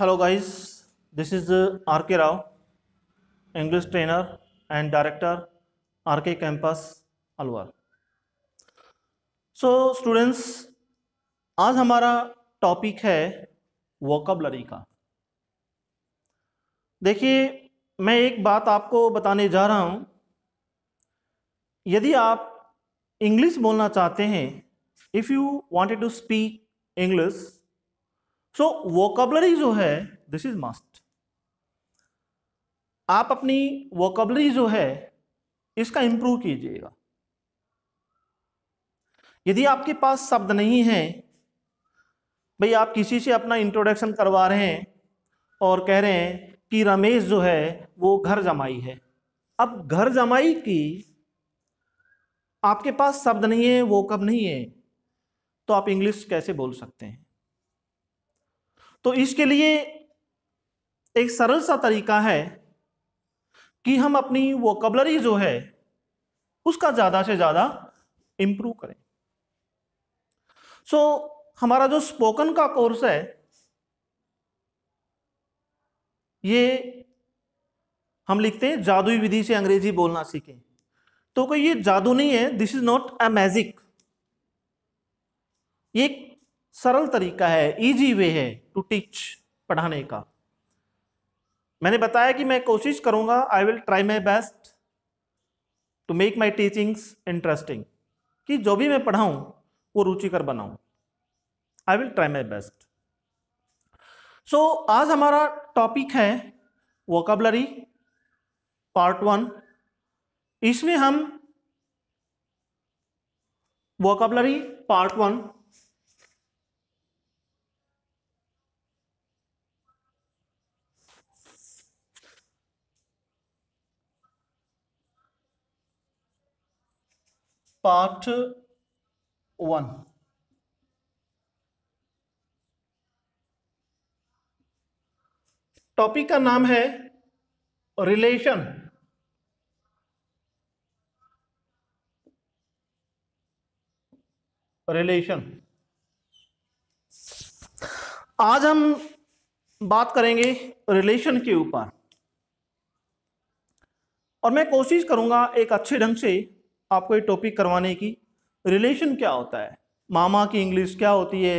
Hello this is R K Rao English trainer and director R K campus Alwar so students आज हमारा topic है vocabulary का देखिए मैं एक बात आपको बताने जा रहा हूँ यदि आप इंग्लिश बोलना चाहते हैं if you wanted to speak English so vocabulary जो है दिस इज मस्ट आप अपनी वोकबलरी जो है इसका इंप्रूव कीजिएगा यदि आपके पास शब्द नहीं है भाई आप किसी से अपना इंट्रोडक्शन करवा रहे हैं और कह रहे हैं कि रमेश जो है वो घर जमाई है अब घर जमाई की आपके पास शब्द नहीं है वो कब नहीं है तो आप इंग्लिश कैसे बोल सकते हैं तो इसके लिए एक सरल सा तरीका है कि हम अपनी वोकबलरी जो है उसका ज़्यादा से ज़्यादा इंप्रूव करें सो so, हमारा जो स्पोकन का कोर्स है ये हम लिखते हैं जादुई विधि से अंग्रेजी बोलना सीखें तो कोई ये जादू नहीं है this is not a magic ये सरल तरीका है इजी वे है टू टीच पढ़ाने का मैंने बताया कि मैं कोशिश करूंगा I will try my best to make my teachings interesting कि जो भी मैं पढ़ाऊं वो रुचिकर बनाऊं I will try my best so आज हमारा टॉपिक है वोकबलरी पार्ट वन इसमें हम vocabulary part one part one topic का नाम है रिलेशन रिलेशन आज हम बात करेंगे रिलेशन के ऊपर और मैं कोशिश करूंगा एक अच्छे ढंग से आपको ये टॉपिक करवाने की रिलेशन क्या होता है मामा की इंग्लिश क्या होती है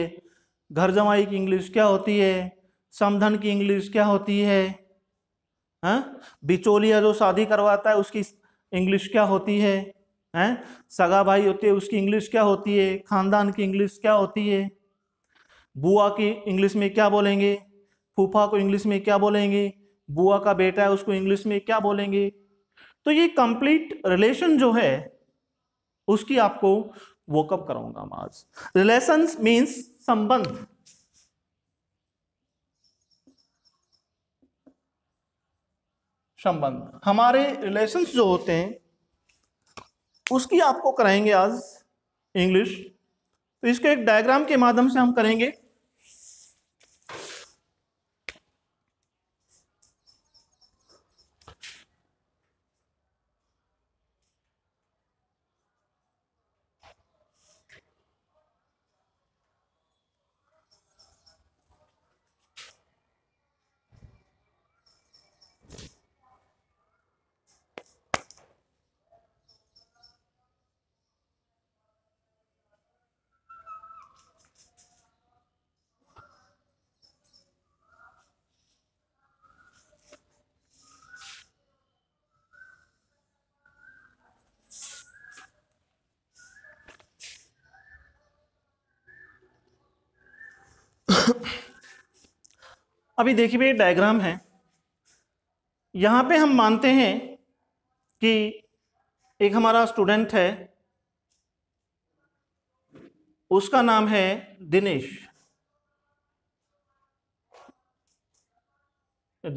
घर जमाई की इंग्लिश क्या होती है समधन की इंग्लिश क्या होती है हैं हाँ? बिचौलिया जो शादी करवाता है उसकी इंग्लिश क्या होती है हैं हाँ? सगा भाई होती है उसकी इंग्लिश क्या होती है खानदान की इंग्लिश क्या होती है बुआ की इंग्लिश में क्या बोलेंगे फूफा को इंग्लिश में क्या बोलेंगे बुआ का बेटा है उसको इंग्लिश में क्या बोलेंगे तो ये कंप्लीट रिलेशन जो है उसकी आपको वॉकअप कराऊंगा आज रिलेशन मीन्स संबंध संबंध हमारे रिलेशंस जो होते हैं उसकी आपको कराएंगे आज इंग्लिश तो इसके एक डायग्राम के माध्यम से हम करेंगे अभी देखिए भाई डायग्राम है यहाँ पे हम मानते हैं कि एक हमारा स्टूडेंट है उसका नाम है दिनेश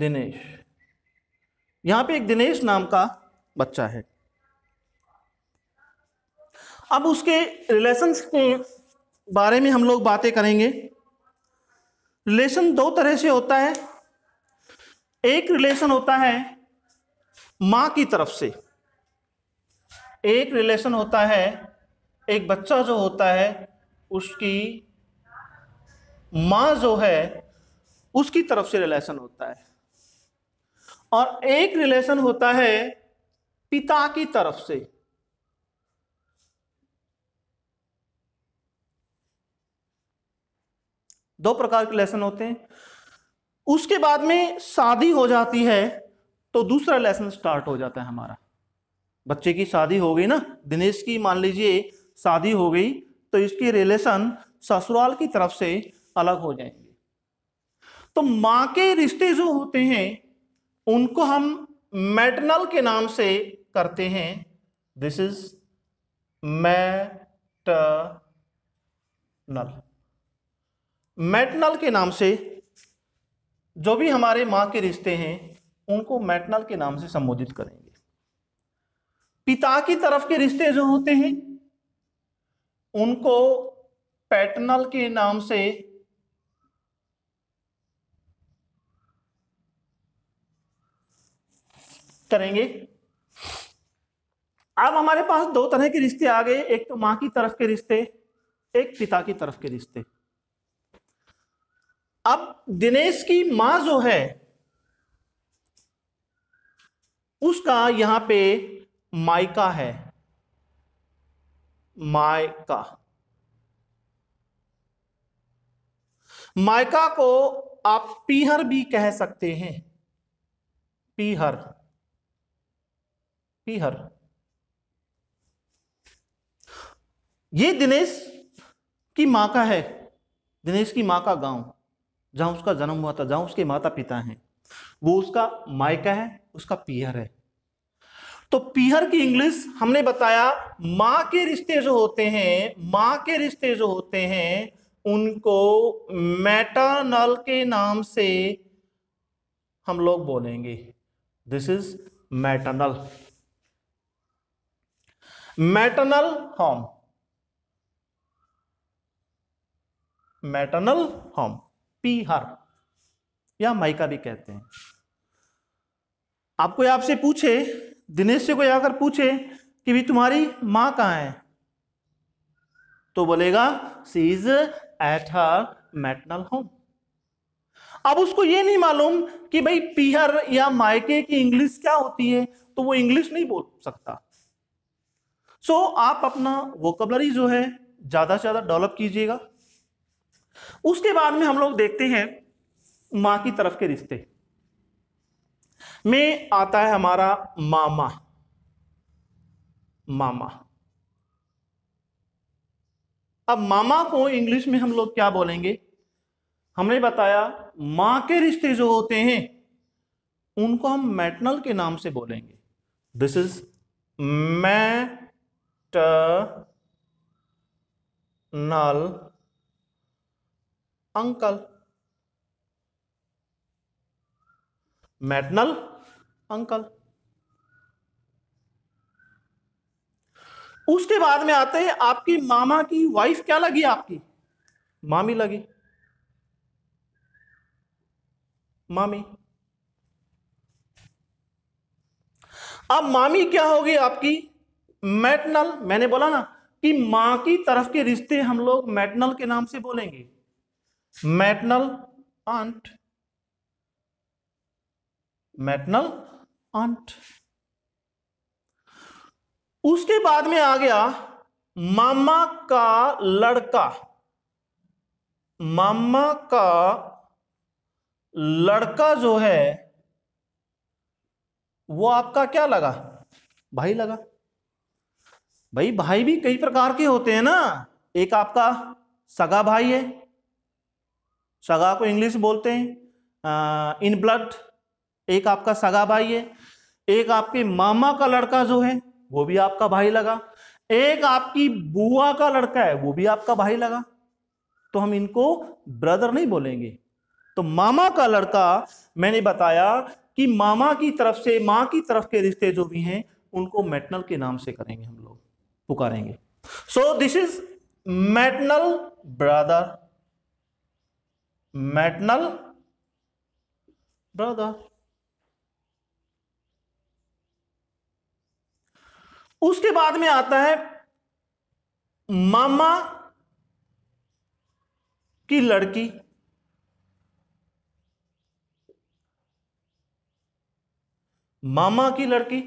दिनेश यहां पे एक दिनेश नाम का बच्चा है अब उसके रिलेशन के बारे में हम लोग बातें करेंगे रिलेशन दो तरह से होता है एक रिलेशन होता है माँ की तरफ से एक रिलेशन होता है एक बच्चा जो होता है उसकी माँ जो है उसकी तरफ से रिलेशन होता है और एक रिलेशन होता है पिता की तरफ से दो प्रकार के लेसन होते हैं उसके बाद में शादी हो जाती है तो दूसरा लेसन स्टार्ट हो जाता है हमारा बच्चे की शादी हो गई ना दिनेश की मान लीजिए शादी हो गई तो इसकी रिलेशन ससुराल की तरफ से अलग हो जाएंगे तो माँ के रिश्ते जो होते हैं उनको हम मैटनल के नाम से करते हैं दिस इज मैटनल मैटनल के नाम से जो भी हमारे माँ के रिश्ते हैं उनको मैटनल के नाम से संबोधित करेंगे पिता की तरफ के रिश्ते जो होते हैं उनको पैटनल के नाम से करेंगे अब हमारे पास दो तरह के रिश्ते आ गए एक तो माँ की तरफ के रिश्ते एक पिता की तरफ के रिश्ते दिनेश की मां जो है उसका यहां पे मायका है मायका मायका को आप पीहर भी कह सकते हैं पीहर पीहर ये दिनेश की मां का है दिनेश की मां का गांव जहाँ उसका जन्म हुआ था जहाँ उसके माता पिता हैं वो उसका मायका है उसका पियर है तो पियर की इंग्लिश हमने बताया माँ के रिश्ते जो होते हैं माँ के रिश्ते जो होते हैं उनको मैटरनल के नाम से हम लोग बोलेंगे this is maternal maternal home maternal home पी हर या माइका भी कहते हैं आपको आपसे पूछे दिनेश से कोई आकर पूछे कि भी तुम्हारी माँ कहाँ है तो बोलेगा she is at her maternal home अब उसको ये नहीं मालूम कि भाई पीहर या मायके की इंग्लिश क्या होती है तो वो इंग्लिश नहीं बोल सकता सो so, आप अपना वोकबलरी जो है ज़्यादा से ज़्यादा डेवलप कीजिएगा उसके बाद में हम लोग देखते हैं माँ की तरफ के रिश्ते में आता है हमारा मामा मामा अब मामा को इंग्लिश में हम लोग क्या बोलेंगे हमने बताया माँ के रिश्ते जो होते हैं उनको हम मैटनल के नाम से बोलेंगे दिस इज नल अंकल मैटनल अंकल उसके बाद में आते हैं आपकी मामा की वाइफ क्या लगी आपकी मामी लगी मामी अब मामी क्या होगी आपकी मैटनल मैंने बोला ना कि मां की तरफ के रिश्ते हम लोग मैटनल के नाम से बोलेंगे मैटनल आंट मैटनल आंट उसके बाद में आ गया मामा का लड़का मामा का लड़का जो है वो आपका क्या लगा भाई लगा भाई भाई भी कई प्रकार के होते हैं ना एक आपका सगा भाई है सगा को इंग्लिश बोलते हैं इन ब्लड एक आपका सगा भाई है एक आपके मामा का लड़का जो है वो भी आपका भाई लगा एक आपकी बुआ का लड़का है वो भी आपका भाई लगा तो हम इनको ब्रदर नहीं बोलेंगे तो मामा का लड़का मैंने बताया कि मामा की तरफ से माँ की तरफ के रिश्ते जो भी हैं उनको मैटनल के नाम से करेंगे हम लोग पुकारेंगे so this is maternal brother maternal brother उसके बाद में आता है मामा की लड़की मामा की लड़की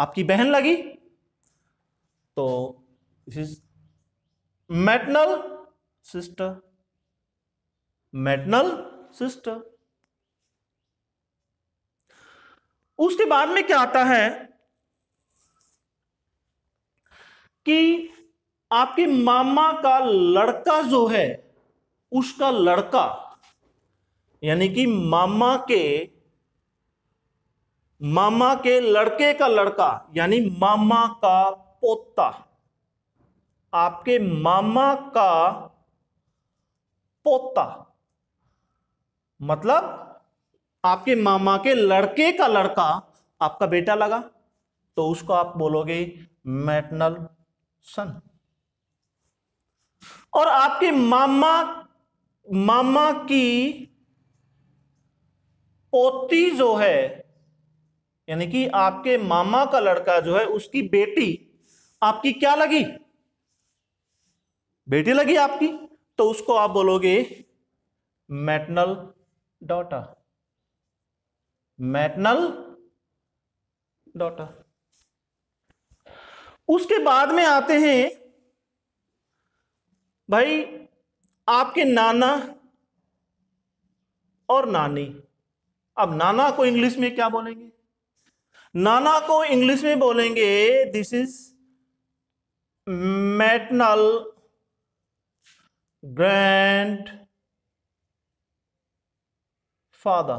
आपकी बहन लगी तो इस मैटनल सिस्टर मेटनल सिस्टर उसके बाद में क्या आता है कि आपके मामा का लड़का जो है उसका लड़का यानी कि मामा के मामा के लड़के का लड़का यानी मामा का पोता आपके मामा का पोता मतलब आपके मामा के लड़के का लड़का आपका बेटा लगा तो उसको आप बोलोगे मैटनल सन और आपके मामा मामा की पोती जो है यानी कि आपके मामा का लड़का जो है उसकी बेटी आपकी क्या लगी बेटी लगी आपकी तो उसको आप बोलोगे मैटनल डॉटा मैटनल डॉटा उसके बाद में आते हैं भाई आपके नाना और नानी अब नाना को इंग्लिश में क्या बोलेंगे नाना को इंग्लिश में बोलेंगे this is maternal grand father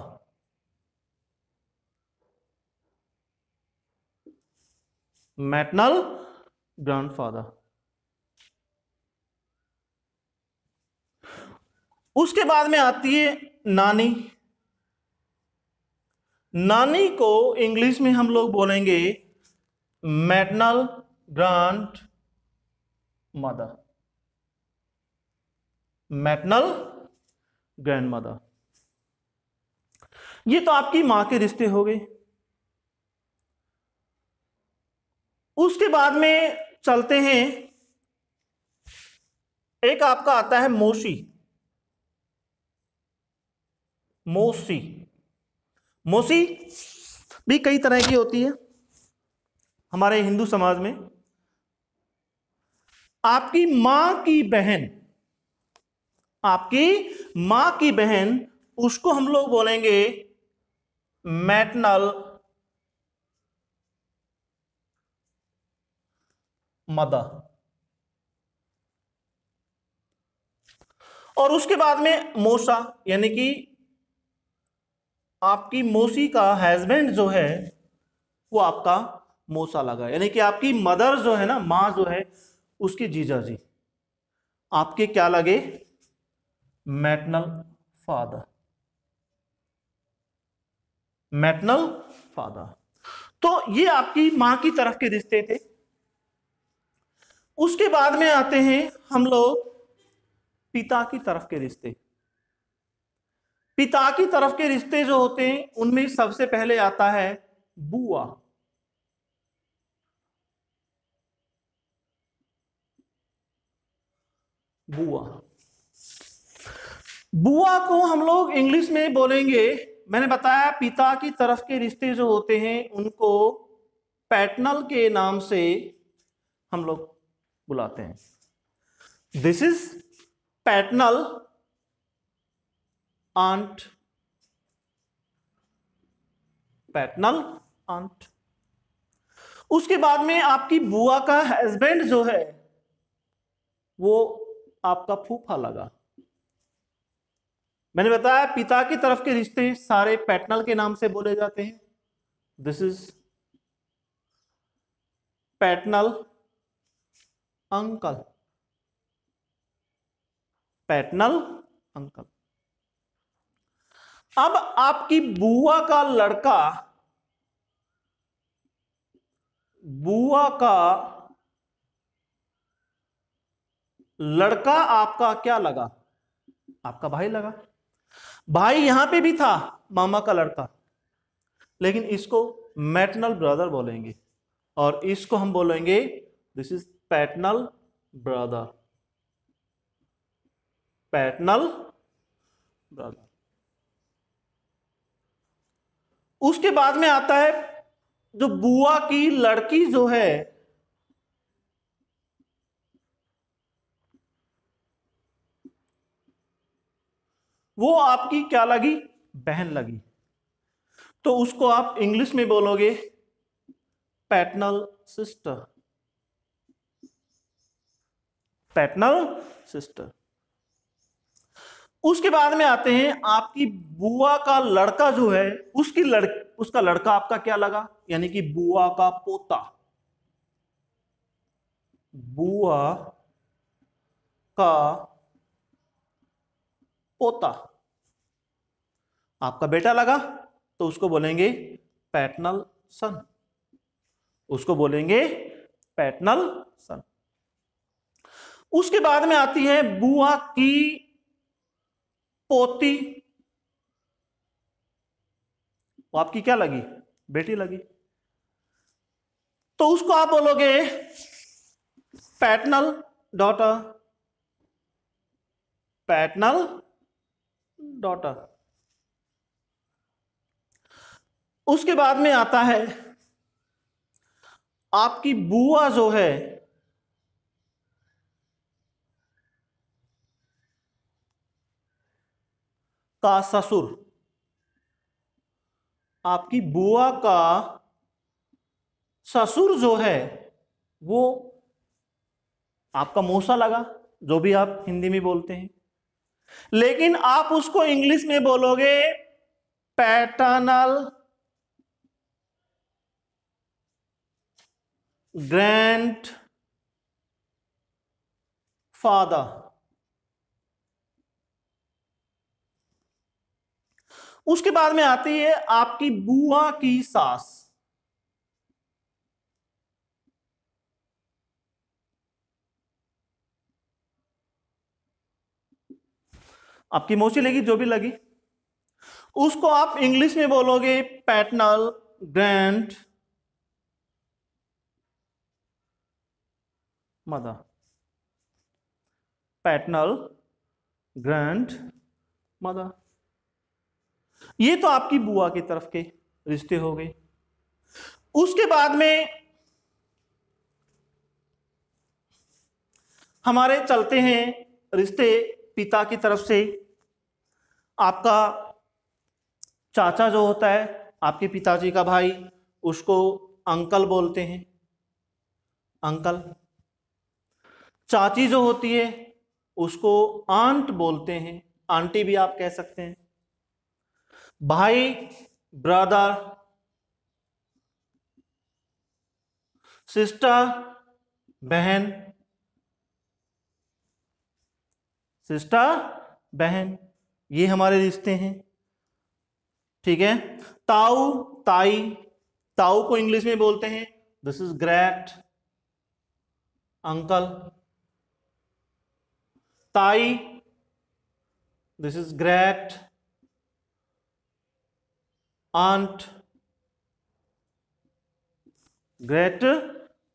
maternal grandfather उसके बाद में आती है नानी नानी को इंग्लिश में हम लोग बोलेंगे maternal grandmother maternal grandmother ये तो आपकी मां के रिश्ते हो गए उसके बाद में चलते हैं एक आपका आता है मोशी मोसी मोसी भी कई तरह की होती है हमारे हिंदू समाज में आपकी मां की बहन आपकी मां की बहन उसको हम लोग बोलेंगे मैटनल मदर और उसके बाद में मोसा यानी कि आपकी मोसी का हस्बैंड जो है वो आपका मोसा लगा यानी कि आपकी मदर जो है ना माँ जो है उसके जीजा जी आपके क्या लगे मैटनल फादर मैटनल फादर तो ये आपकी मां की तरफ के रिश्ते थे उसके बाद में आते हैं हम लोग पिता की तरफ के रिश्ते पिता की तरफ के रिश्ते जो होते हैं उनमें सबसे पहले आता है बुआ बुआ बुआ को हम लोग इंग्लिश में बोलेंगे मैंने बताया पिता की तरफ के रिश्ते जो होते हैं उनको पैटनल के नाम से हम लोग बुलाते हैं this is paternal aunt paternal aunt उसके बाद में आपकी बुआ का हस्बैंड जो है वो आपका फूफा लगा मैंने बताया पिता की तरफ के रिश्ते सारे पैटनल के नाम से बोले जाते हैं this is paternal uncle paternal uncle अब आपकी बुआ का लड़का बुआ का लड़का आपका क्या लगा आपका भाई लगा भाई यहां पे भी था मामा का लड़का लेकिन इसको मैटनल ब्रदर बोलेंगे और इसको हम बोलेंगे this is paternal brother paternal brother उसके बाद में आता है जो बुआ की लड़की जो है वो आपकी क्या लगी बहन लगी तो उसको आप इंग्लिश में बोलोगे पैटनल सिस्टर पैटनल सिस्टर उसके बाद में आते हैं आपकी बुआ का लड़का जो है उसकी लड़ उसका लड़का आपका क्या लगा यानी कि बुआ का पोता बुआ का पोता आपका बेटा लगा तो उसको बोलेंगे पैटनल सन उसको बोलेंगे पैटनल सन उसके बाद में आती है बुआ की पोती वो आपकी क्या लगी बेटी लगी तो उसको आप बोलोगे पैटनल डॉटर पैटनल डॉटर उसके बाद में आता है आपकी बुआ जो है का ससुर आपकी बुआ का ससुर जो है वो आपका मोसा लगा जो भी आप हिंदी में बोलते हैं लेकिन आप उसको इंग्लिश में बोलोगे पैटर्नल ग्रैंड फादर उसके बाद में आती है आपकी बुआ की सास आपकी मोची लगी जो भी लगी उसको आप इंग्लिश में बोलोगे paternal grandmother paternal grandmother ये तो आपकी बुआ की तरफ के रिश्ते हो गए उसके बाद में हमारे चलते हैं रिश्ते पिता की तरफ से आपका चाचा जो होता है आपके पिताजी का भाई उसको अंकल बोलते हैं अंकल चाची जो होती है उसको आंट बोलते हैं आंटी भी आप कह सकते हैं भाई ब्रदर सिस्टर बहन सिस्टर बहन ये हमारे रिश्ते हैं ठीक है ताऊ ताई ताऊ को इंग्लिश में बोलते हैं दिस इज ग्रैट अंकल ताई this is great aunt great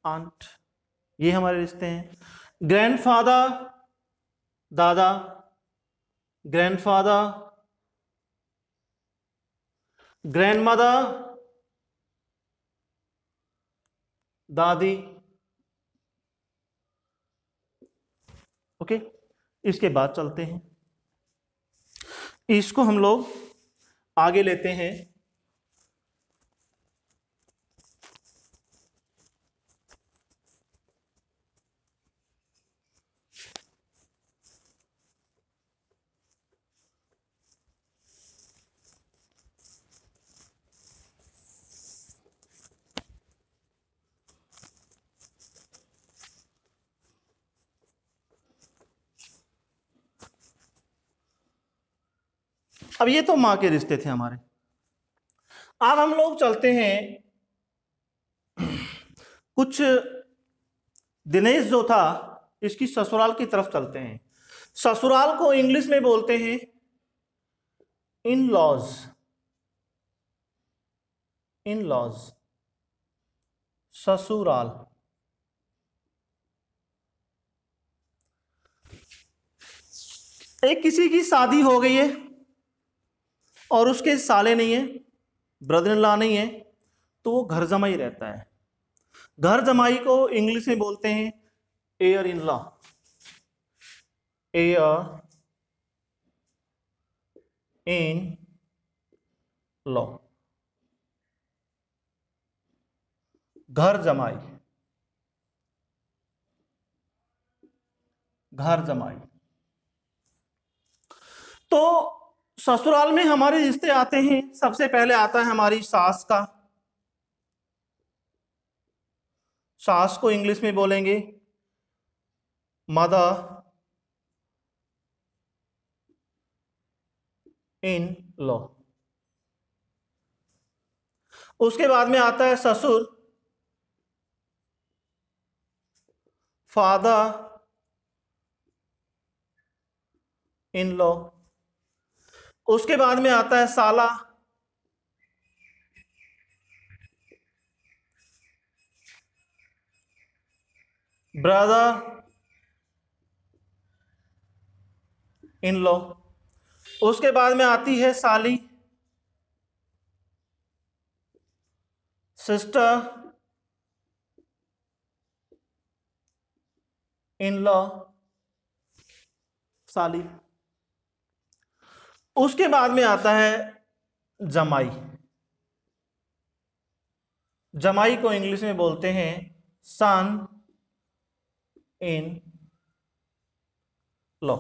aunt ये हमारे रिश्ते हैं ग्रैंडफादर दादा grandfather, grandmother, dadi okay okay? इसके बाद चलते हैं इसको हम लोग आगे लेते हैं अब ये तो माँ के रिश्ते थे हमारे अब हम लोग चलते हैं कुछ दिनेश जो था इसकी ससुराल की तरफ चलते हैं ससुराल को इंग्लिश में बोलते हैं इन लॉज इन लॉज ससुराल एक किसी की शादी हो गई है और उसके साले नहीं है ब्रदर इन लॉ नहीं है तो वो घर जमाई रहता है घर जमाई को इंग्लिश में बोलते हैं heir in law heir in law घर जमाई घर जमाई तो ससुराल में हमारे रिश्ते आते हैं सबसे पहले आता है हमारी सास का सास को इंग्लिश में बोलेंगे मदर इन लॉ उसके बाद में आता है ससुर फादर इन लॉ उसके बाद में आता है साला ब्रदर इन लॉ उसके बाद में आती है साली सिस्टर इन लॉ साली उसके बाद में आता है जमाई जमाई को इंग्लिश में बोलते हैं सन in law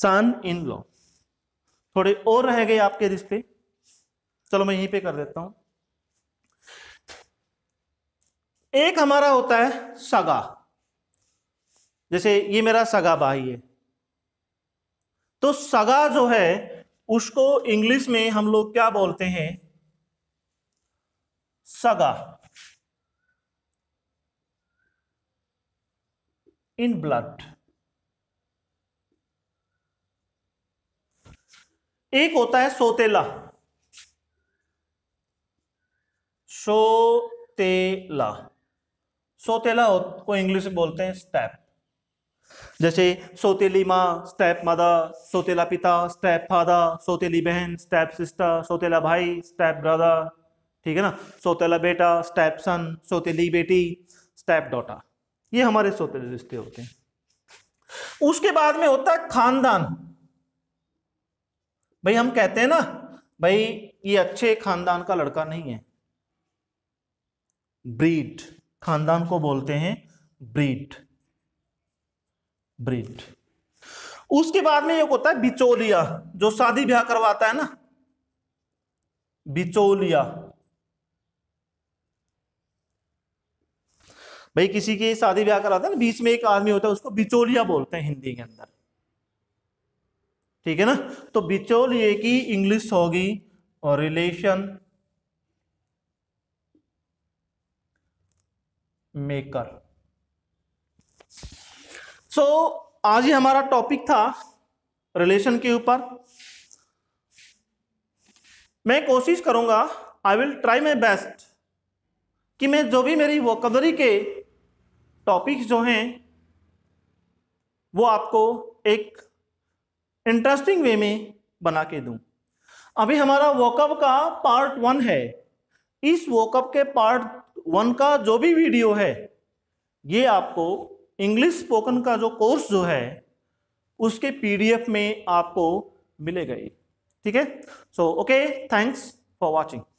sun in law थोड़े और रह गए आपके रिश्ते चलो मैं यहीं पे कर देता हूं एक हमारा होता है सगा जैसे ये मेरा सगा भाई है तो सगा जो है उसको इंग्लिश में हम लोग क्या बोलते हैं सगा इन ब्लड एक होता है सोतेला सोतेला सोतेला को इंग्लिश में बोलते हैं स्टेप जैसे सौतेली माँ स्टेप मदर सौतेला पिता स्टेप फादर सौतेली बहन स्टेप सिस्टर सौतेला भाई स्टेप ब्रदर ठीक है ना सौतेला बेटा स्टेप सन सौतेली बेटी स्टेप डॉटर ये हमारे सौतेले रिश्ते होते हैं उसके बाद में होता है खानदान भाई हम कहते हैं ना भाई ये अच्छे खानदान का लड़का नहीं है ब्रीड खानदान को बोलते हैं ब्रीड ब्रीड उसके बाद में एक होता है बिचौलिया जो शादी ब्याह करवाता है ना बिचौलिया भाई किसी की शादी ब्याह कराता है ना बीच में एक आदमी होता है उसको बिचौलिया बोलते हैं हिंदी के अंदर ठीक है ना तो बिचौलिए की इंग्लिश होगी और रिलेशन मेकर सो so, आज ही हमारा टॉपिक था रिलेशन के ऊपर मैं कोशिश करूंगा I will try my best कि मैं जो भी मेरी वोकदरी के टॉपिक्स जो हैं वो आपको एक इंटरेस्टिंग वे में बना के दूं अभी हमारा वॉकअप का पार्ट वन है इस वॉकअप के पार्ट वन का जो भी वीडियो है ये आपको इंग्लिश स्पोकन का जो कोर्स जो है उसके पीडीएफ में आपको मिलेगा ये ठीक है so okay thanks for watching